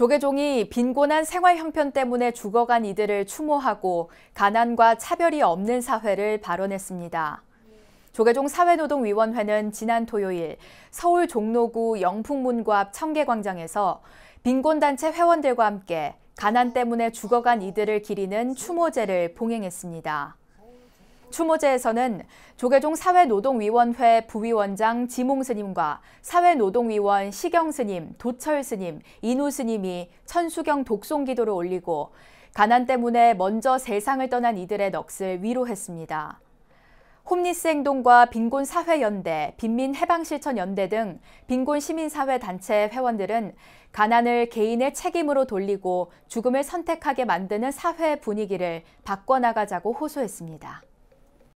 조계종이 빈곤한 생활 형편 때문에 죽어간 이들을 추모하고 가난과 차별이 없는 사회를 발언했습니다. 조계종 사회노동위원회는 지난 토요일 서울 종로구 영풍문구 앞 청계광장에서 빈곤단체 회원들과 함께 가난 때문에 죽어간 이들을 기리는 추모제를 봉행했습니다. 추모제에서는 조계종 사회노동위원회 부위원장 지몽 스님과 사회노동위원 시경 스님, 도철 스님, 인우 스님이 천수경 독송 기도를 올리고 가난 때문에 먼저 세상을 떠난 이들의 넋을 위로했습니다. 홈리스 행동과 빈곤 사회연대, 빈민 해방실천연대 등 빈곤 시민사회 단체 회원들은 가난을 개인의 책임으로 돌리고 죽음을 선택하게 만드는 사회 분위기를 바꿔나가자고 호소했습니다.